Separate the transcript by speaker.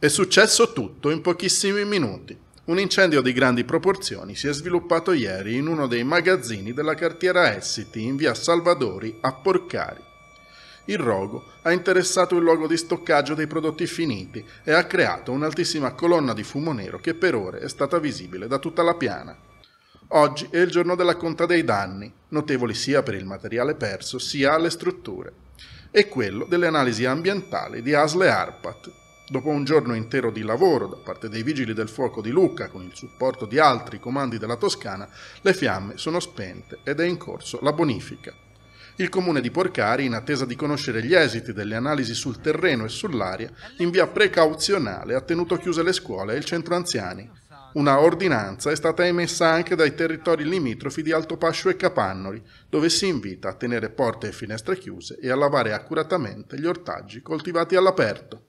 Speaker 1: È successo tutto in pochissimi minuti. Un incendio di grandi proporzioni si è sviluppato ieri in uno dei magazzini della cartiera Essiti in via Salvadori a Porcari. Il rogo ha interessato il luogo di stoccaggio dei prodotti finiti e ha creato un'altissima colonna di fumo nero che per ore è stata visibile da tutta la piana. Oggi è il giorno della conta dei danni, notevoli sia per il materiale perso sia alle strutture, e quello delle analisi ambientali di ASLE ARPAT. Dopo un giorno intero di lavoro da parte dei vigili del fuoco di Lucca con il supporto di altri comandi della Toscana, le fiamme sono spente ed è in corso la bonifica. Il comune di Porcari, in attesa di conoscere gli esiti delle analisi sul terreno e sull'aria, in via precauzionale ha tenuto chiuse le scuole e il centro anziani, una ordinanza è stata emessa anche dai territori limitrofi di Altopascio e Capannoli, dove si invita a tenere porte e finestre chiuse e a lavare accuratamente gli ortaggi coltivati all'aperto.